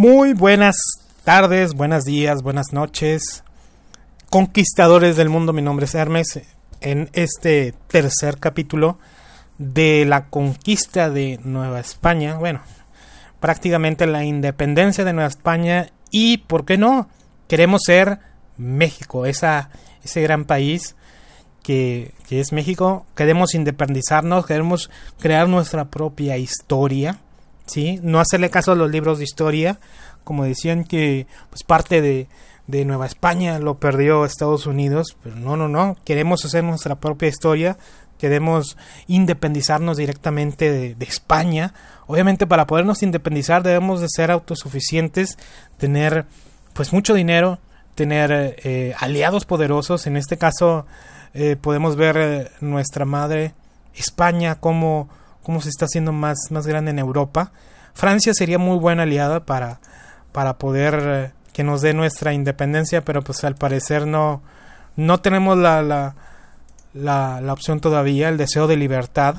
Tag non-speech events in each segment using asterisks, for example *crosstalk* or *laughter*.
Muy buenas tardes, buenos días, buenas noches, conquistadores del mundo. Mi nombre es Hermes. En este tercer capítulo de la conquista de Nueva España, bueno, prácticamente la independencia de Nueva España y, ¿por qué no? Queremos ser México, esa, ese gran país que, que es México. Queremos independizarnos, queremos crear nuestra propia historia ¿sí? No hacerle caso a los libros de historia, como decían que pues parte de, Nueva España lo perdió Estados Unidos, pero no, no, no, queremos hacer nuestra propia historia, queremos independizarnos directamente de, España. Obviamente para podernos independizar debemos de ser autosuficientes, tener pues mucho dinero, tener eh, aliados poderosos. En este caso eh, podemos ver eh, nuestra madre España como cómo se está haciendo más, más grande en Europa. Francia sería muy buena aliada para, para poder eh, que nos dé nuestra independencia, pero pues al parecer no, no tenemos la, la, la, opción todavía, el deseo de libertad.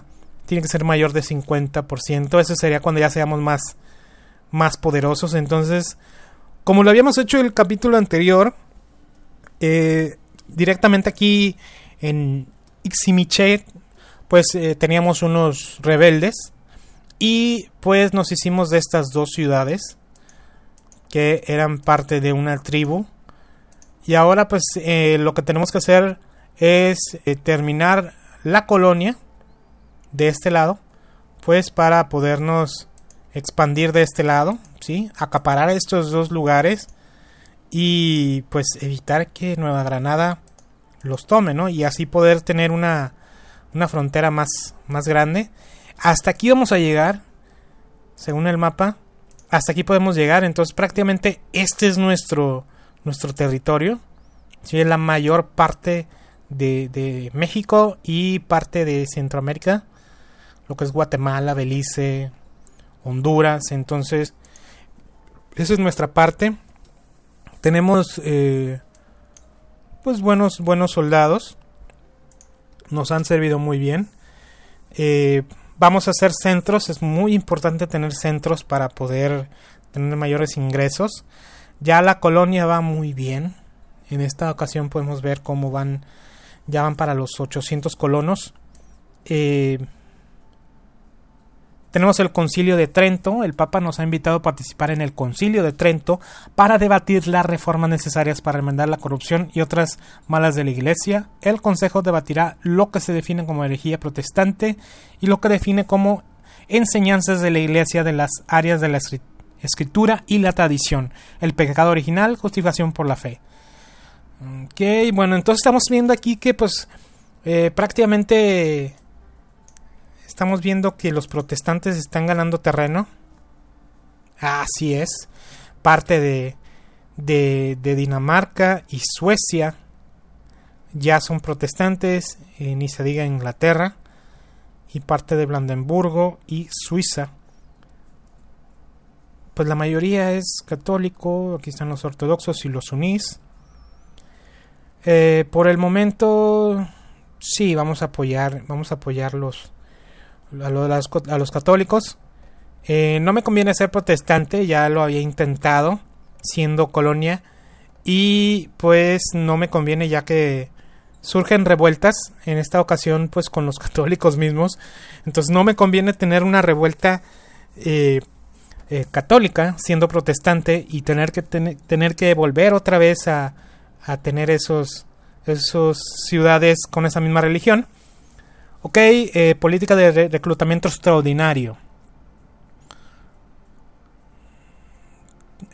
Tiene que ser mayor de 50%. Eso sería cuando ya seamos más, más poderosos. Entonces, como lo habíamos hecho en el capítulo anterior, eh, directamente aquí en Iximiche pues eh, teníamos unos rebeldes y pues nos hicimos de estas dos ciudades que eran parte de una tribu y ahora pues eh, lo que tenemos que hacer es eh, terminar la colonia de este lado pues para podernos expandir de este lado sí acaparar estos dos lugares y pues evitar que Nueva Granada los tome y así poder tener una una frontera más, más grande. Hasta aquí vamos a llegar, según el mapa. Hasta aquí podemos llegar, entonces prácticamente este es nuestro, nuestro territorio. si es la mayor parte de, México y parte de Centroamérica, lo que es Guatemala, Belice, Honduras. Entonces, esa es nuestra parte. Tenemos, eh, pues, buenos, buenos soldados nos han servido muy bien. Eh, vamos a hacer centros, es muy importante tener centros para poder tener mayores ingresos. Ya la colonia va muy bien. En esta ocasión podemos ver cómo van, ya van para los 800 colonos. Eh, tenemos el concilio de Trento, el Papa nos ha invitado a participar en el concilio de Trento para debatir las reformas necesarias para enmendar la corrupción y otras malas de la Iglesia. El Consejo debatirá lo que se define como herejía protestante y lo que define como enseñanzas de la Iglesia de las áreas de la escritura y la tradición, el pecado original, justificación por la fe. Ok, bueno, entonces estamos viendo aquí que pues eh, prácticamente estamos viendo que los protestantes están ganando terreno. Así es. Parte de, de, Dinamarca y Suecia ya son protestantes, eh, ni se diga Inglaterra, y parte de Brandenburgo y Suiza. Pues la mayoría es católico, aquí están los ortodoxos y los sunís. Eh, por el momento, sí, vamos a apoyar, vamos a apoyar a, los católicos. Eh, no me conviene ser protestante, ya lo había intentado siendo colonia y pues no me conviene ya que surgen revueltas en esta ocasión pues con los *laughs* católicos mismos entonces no me conviene tener una revuelta eh, eh, católica siendo protestante y tener que tener que volver otra vez a, tener esos esos ciudades con esa misma religión Ok, eh, política de reclutamiento extraordinario.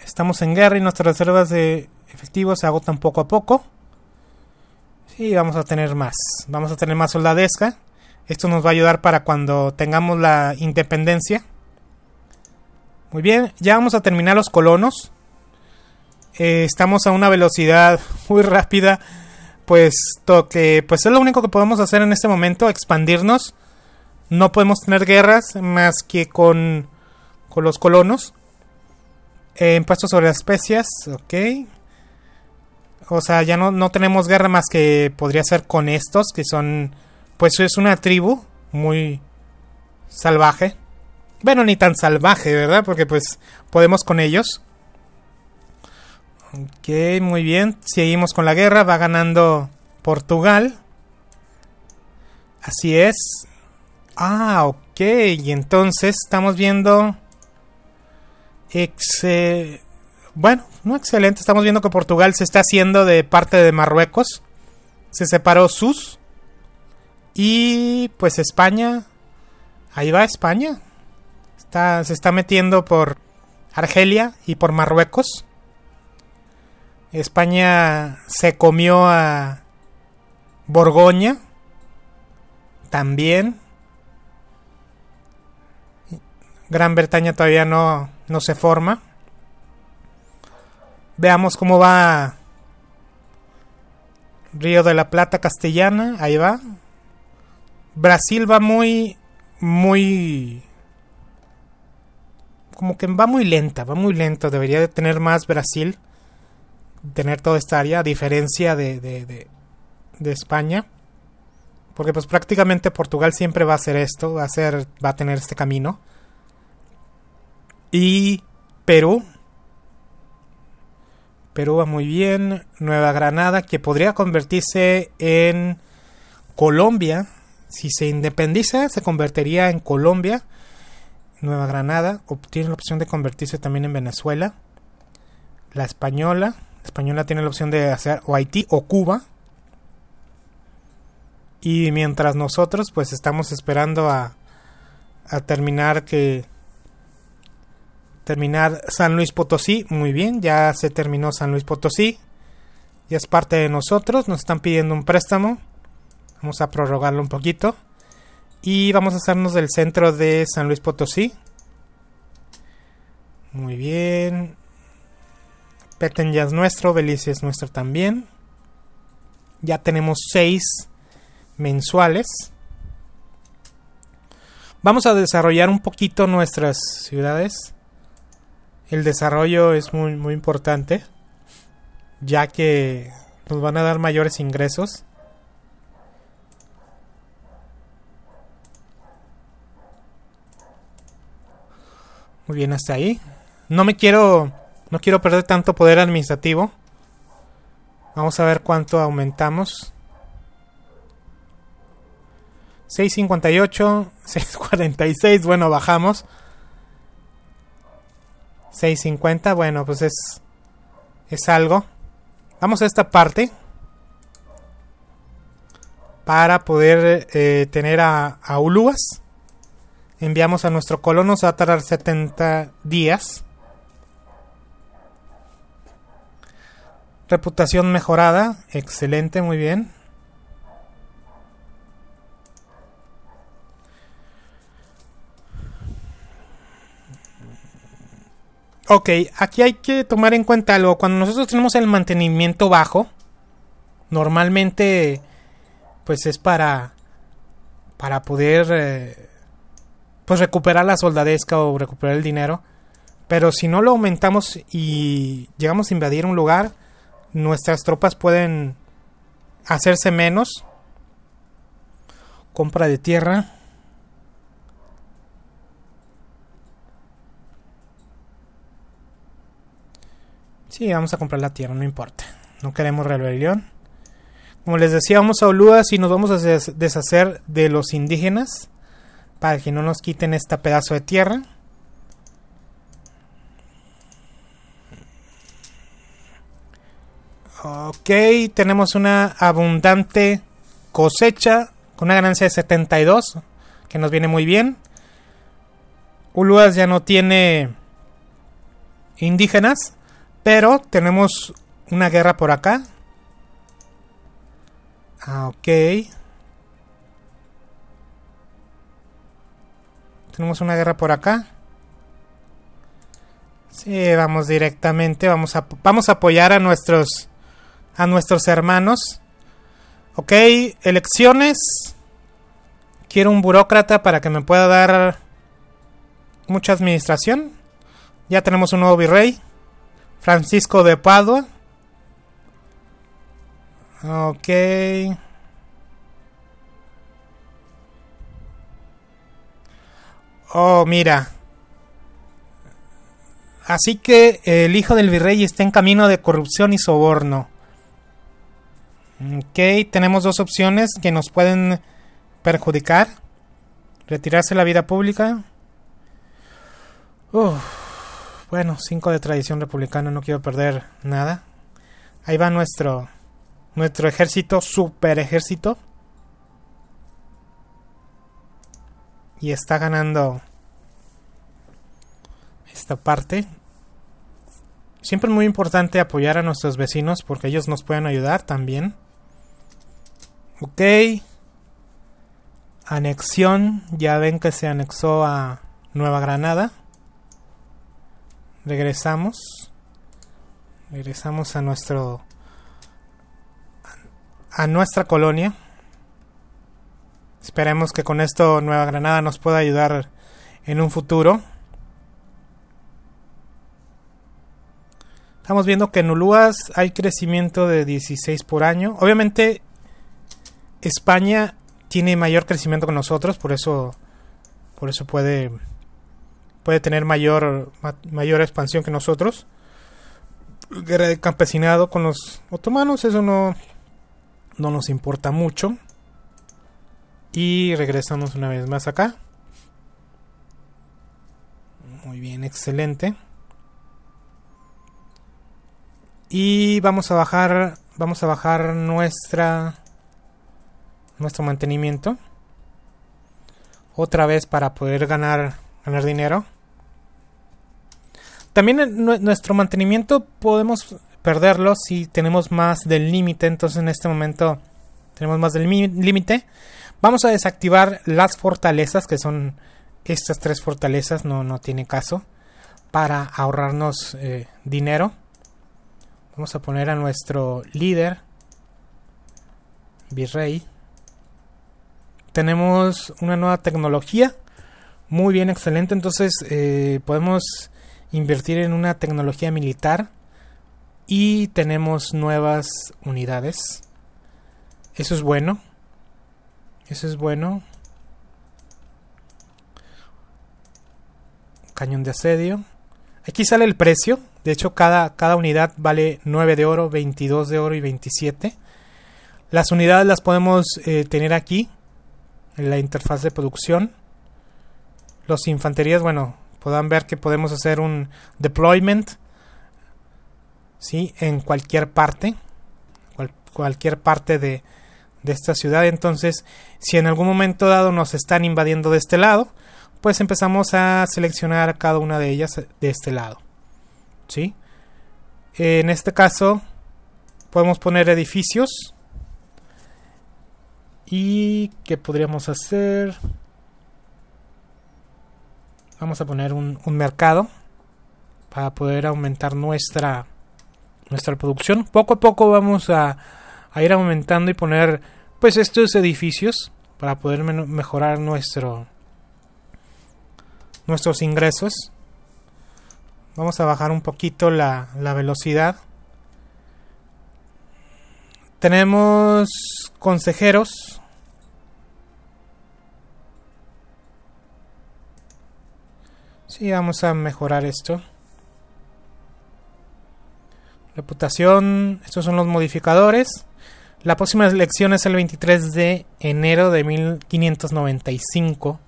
Estamos en guerra y nuestras reservas de efectivos se agotan poco a poco. Y vamos a tener más. Vamos a tener más soldadesca. Esto nos va a ayudar para cuando tengamos la independencia. Muy bien, ya vamos a terminar los colonos. Eh, estamos a una velocidad *laughs* muy rápida pues toque, pues es lo único que podemos hacer en este momento, expandirnos. No podemos tener guerras más que con, con los colonos. Eh, impuestos sobre las especias, ok. O sea, ya no, no tenemos guerra más que podría ser con estos, que son, pues es una tribu muy salvaje. Bueno, ni tan salvaje, ¿verdad? Porque pues podemos con ellos. Ok, muy bien. Seguimos con la guerra. Va ganando Portugal. Así es. Ah, ok. Y entonces estamos viendo... Ex, bueno, no excelente. Estamos viendo que Portugal se está haciendo de parte de Marruecos. Se separó sus. Y pues España. Ahí va España. se está metiendo por Argelia y por Marruecos. España se comió a Borgoña también. Gran Bretaña todavía no, no se forma. Veamos cómo va Río de la Plata Castellana, ahí va. Brasil va muy, muy... Como que va muy lenta, va muy lento. Debería de tener más Brasil tener toda esta área, a diferencia de, España. Porque pues prácticamente Portugal siempre va a hacer esto, va a, ser, va a tener este camino. Y Perú. Perú va muy bien. Nueva Granada, que podría convertirse en Colombia. Si se independiza, se convertiría en Colombia. Nueva Granada obtiene la opción de convertirse también en Venezuela. La española. Española tiene la opción de hacer Haití o Cuba. Y mientras nosotros pues estamos esperando a, terminar que terminar San Luis Potosí. Muy bien, ya se terminó San Luis Potosí. Ya es parte de nosotros. Nos están pidiendo un préstamo. Vamos a prorrogarlo un poquito. Y vamos a hacernos del centro de San Luis Potosí. Muy bien. Peten ya es nuestro, Belice es nuestro también. Ya tenemos 6 mensuales. Vamos a desarrollar un poquito nuestras ciudades. El desarrollo es muy, muy importante, ya que nos van a dar mayores ingresos. Muy bien, hasta ahí. No me quiero no quiero perder tanto poder administrativo. Vamos a ver cuánto aumentamos. 658, 646, *laughs* bueno, bajamos. 650, bueno, pues es es algo. Vamos a esta parte para poder eh, tener a, a Uluas. Enviamos a nuestro colono, se va a tardar 70 días. Reputación mejorada. Excelente, muy bien. Ok, aquí hay que tomar en cuenta algo. Cuando nosotros tenemos el mantenimiento bajo, normalmente pues es para para poder eh, pues recuperar la soldadesca o recuperar el dinero. Pero si no lo aumentamos y llegamos a invadir un lugar, nuestras tropas pueden hacerse menos. Compra de tierra. Sí, vamos a comprar la tierra, no importa. No queremos rebelión. Como les decía, vamos a Oludas y nos vamos a deshacer de los indígenas para que no nos quiten este pedazo de tierra. Ok, tenemos una abundante cosecha con una ganancia de 72, que nos viene muy bien. Uluas ya no tiene indígenas, pero tenemos una guerra por acá. Ah, ok. Tenemos una guerra por acá. Sí, vamos directamente, vamos a, vamos a apoyar a nuestros a nuestros hermanos. Ok, elecciones. Quiero un burócrata para que me pueda dar mucha administración. Ya tenemos un nuevo virrey. Francisco de Padua. Ok. Oh, mira. Así que el hijo del virrey está en camino de corrupción y soborno. Ok, tenemos dos opciones que nos pueden perjudicar. Retirarse la vida pública. Uf, bueno, 5 de tradición republicana, no quiero perder nada. Ahí va nuestro, nuestro ejército, super ejército. Y está ganando esta parte. Siempre es muy importante apoyar a nuestros vecinos porque ellos nos pueden ayudar también. Ok. Anexión. Ya ven que se anexó a Nueva Granada. Regresamos. Regresamos a nuestro. a nuestra colonia. Esperemos que con esto Nueva Granada nos pueda ayudar en un futuro. Estamos viendo que en Uluas hay crecimiento de 16 por año. Obviamente España tiene mayor crecimiento que nosotros, por eso, por eso puede, puede tener mayor, mayor expansión que nosotros. Guerra de campesinado con los otomanos, eso no, no nos importa mucho. Y regresamos una vez más acá. Muy bien, excelente. Y vamos a bajar, vamos a bajar nuestra nuestro mantenimiento. Otra vez para poder ganar, ganar dinero. También nuestro mantenimiento podemos perderlo si tenemos más del límite. Entonces en este momento tenemos más del límite. Vamos a desactivar las fortalezas, que son estas tres fortalezas, no, no tiene caso, para ahorrarnos eh, dinero. Vamos a poner a nuestro líder, virrey tenemos una nueva tecnología, muy bien, excelente, entonces eh, podemos invertir en una tecnología militar y tenemos nuevas unidades. Eso es bueno. Eso es bueno. Cañón de asedio. Aquí sale el precio. De hecho, cada, cada unidad vale 9 de oro, 22 de oro y 27. Las unidades las podemos eh, tener aquí. ...en la interfaz de producción. Los infanterías, bueno, ...puedan ver que podemos hacer un deployment ¿sí? en cualquier parte, cualquier parte de, de esta ciudad. Entonces, si en algún momento dado nos están invadiendo de este lado, pues empezamos a seleccionar cada una de ellas de este lado. ¿sí? En este caso, podemos poner edificios ¿Y qué podríamos hacer? Vamos a poner un, mercado para poder aumentar nuestra, nuestra producción. Poco a poco vamos a, ir aumentando y poner pues estos edificios para poder mejorar nuestro nuestros ingresos. Vamos a bajar un poquito la, la velocidad. Tenemos consejeros. Sí, vamos a mejorar esto. Reputación, estos son los modificadores. La próxima elección es el 23 de enero de 1595.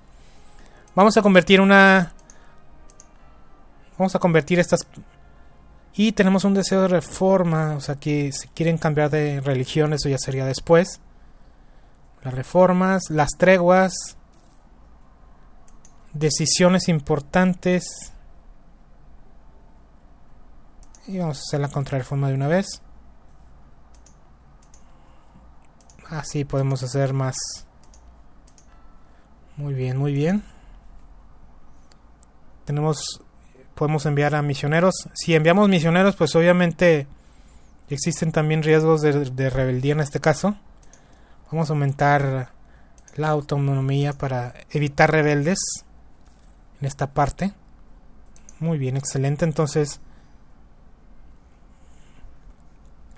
Vamos a convertir una... Vamos a convertir estas y tenemos un deseo de reforma, o sea que si quieren cambiar de religión, eso ya sería después. Las reformas, las treguas, decisiones importantes. Y vamos a hacer la contrarreforma de una vez. Así podemos hacer más. Muy bien, muy bien. Tenemos podemos enviar a misioneros. Si enviamos misioneros, pues obviamente existen también riesgos de, rebeldía en este caso. Vamos a aumentar la autonomía para evitar rebeldes en esta parte. Muy bien, excelente. Entonces,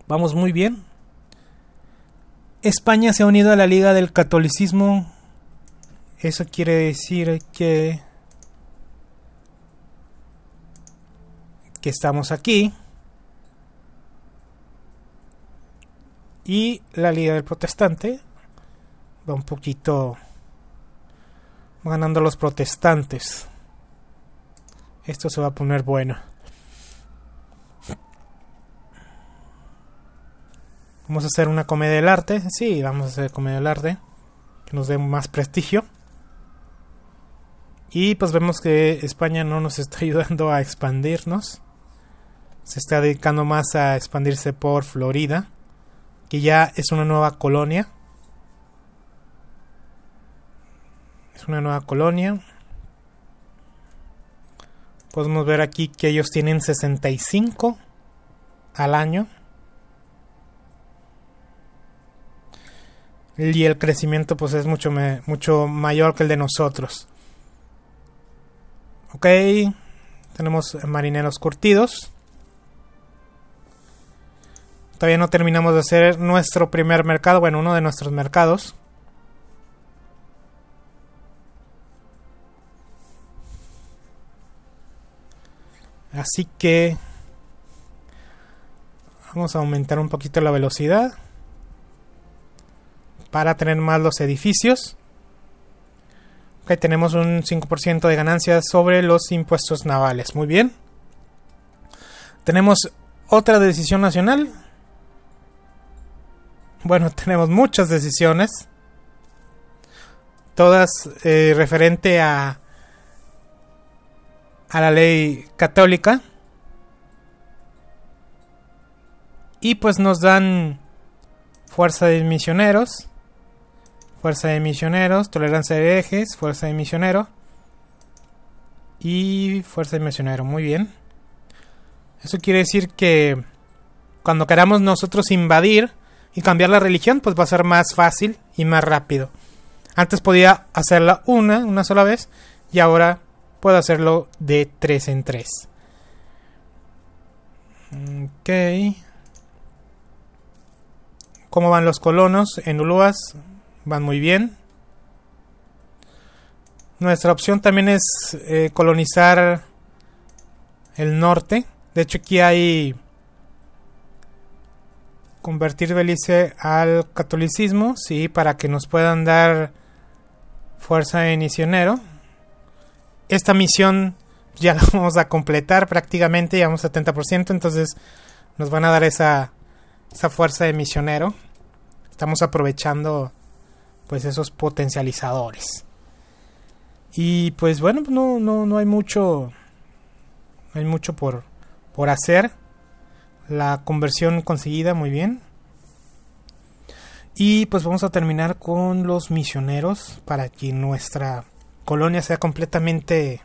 vamos muy bien. España se ha unido a la Liga del Catolicismo. Eso quiere decir que que estamos aquí. Y la Liga del Protestante va un poquito ganando los protestantes. Esto se va a poner bueno. Vamos a hacer una comedia del arte. Sí, vamos a hacer comedia del arte. Que nos dé más prestigio. Y pues vemos que España no nos está *laughs* ayudando a expandirnos se está dedicando más a expandirse por Florida, que ya es una nueva colonia. Es una nueva colonia. Podemos ver aquí que ellos tienen 65 al año. Y el crecimiento pues es mucho, mucho mayor que el de nosotros. Ok, tenemos marineros curtidos. Todavía no terminamos de hacer nuestro primer mercado, bueno, uno de nuestros mercados. Así que vamos a aumentar un poquito la velocidad para tener más los edificios. Ok, tenemos un 5% de ganancias sobre los impuestos navales. Muy bien. Tenemos otra decisión nacional bueno, *laughs* tenemos muchas decisiones, todas eh, referente a, a la ley católica. Y pues nos dan fuerza de misioneros, fuerza de misioneros, tolerancia de ejes, fuerza de misionero y fuerza de misionero. Muy bien. Eso quiere decir que cuando queramos nosotros invadir, y cambiar la religión, pues va a ser más fácil y más rápido. Antes podía hacerla una, una sola vez, y ahora puedo hacerlo de tres en tres. Ok. ¿Cómo van los colonos en Uluas? Van muy bien. Nuestra opción también es eh, colonizar el norte. De hecho, aquí hay convertir Belice al catolicismo, sí, para que nos puedan dar fuerza de misionero. Esta misión ya la *laughs* vamos a completar prácticamente, ya llevamos 70%, entonces nos van a dar esa, esa fuerza de misionero. Estamos aprovechando pues esos potencializadores. Y pues bueno, pues, no, no, no hay mucho. hay mucho por, por hacer la conversión conseguida, muy bien. Y pues vamos a terminar con los misioneros para que nuestra colonia sea completamente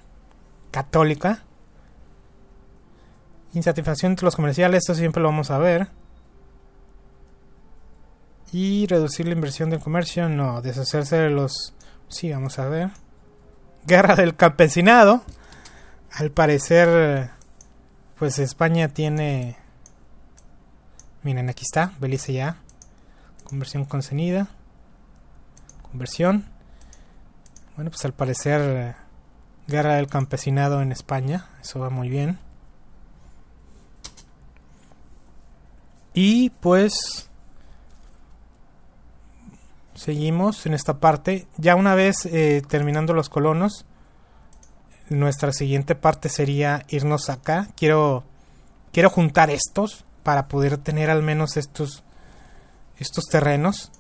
católica. Insatisfacción entre los comerciales, esto siempre lo vamos a ver. Y reducir la inversión del comercio, no. Deshacerse de los... Sí, vamos a ver. Guerra del campesinado. Al parecer, pues España tiene Miren, aquí está, Belice ya. Conversión concedida. Conversión. Bueno, pues al parecer, eh, guerra del campesinado en España. Eso va muy bien. Y pues seguimos en esta parte. Ya una vez eh, terminando los colonos, nuestra siguiente parte sería irnos acá. Quiero, quiero juntar estos para poder tener al menos estos, estos terrenos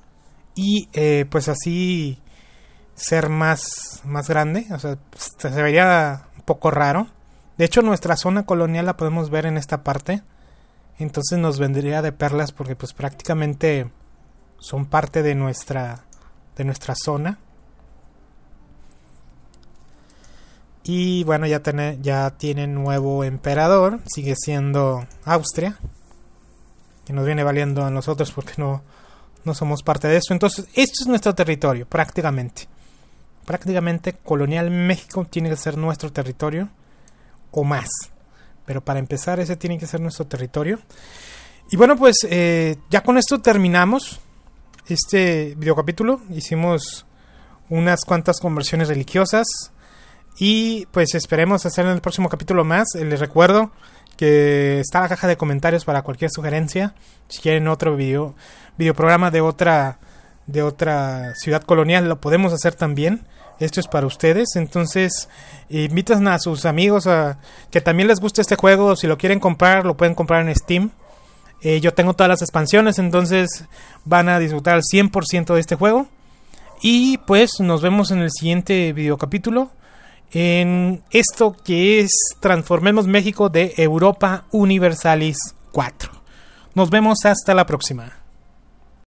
y eh, pues así ser más, más grande, o sea, se vería un poco raro. De hecho, nuestra zona colonial la podemos ver en esta parte. Entonces nos vendría de perlas porque pues prácticamente son parte de nuestra de nuestra zona. Y bueno, ya, ya tiene nuevo emperador, sigue siendo Austria que nos viene valiendo a nosotros porque no, no somos parte de eso. Entonces, esto es nuestro territorio, prácticamente. Prácticamente Colonial México tiene que ser nuestro territorio o más. Pero para empezar, ese tiene que ser nuestro territorio. Y bueno, pues eh, ya con esto terminamos este videocapítulo. Hicimos unas cuantas conversiones religiosas. Y pues esperemos hacer en el próximo capítulo más. Eh, les recuerdo que está la caja de comentarios para cualquier sugerencia. Si quieren otro video, videoprograma de otra, de otra ciudad colonial, lo podemos hacer también. Esto es para ustedes. Entonces, invitan a sus amigos a que también les guste este juego. Si lo quieren comprar, lo pueden comprar en Steam. Eh, yo tengo todas las expansiones, entonces van a disfrutar al 100% de este juego. Y pues nos vemos en el siguiente video capítulo en esto que es Transformemos México de Europa Universalis 4. Nos vemos hasta la próxima.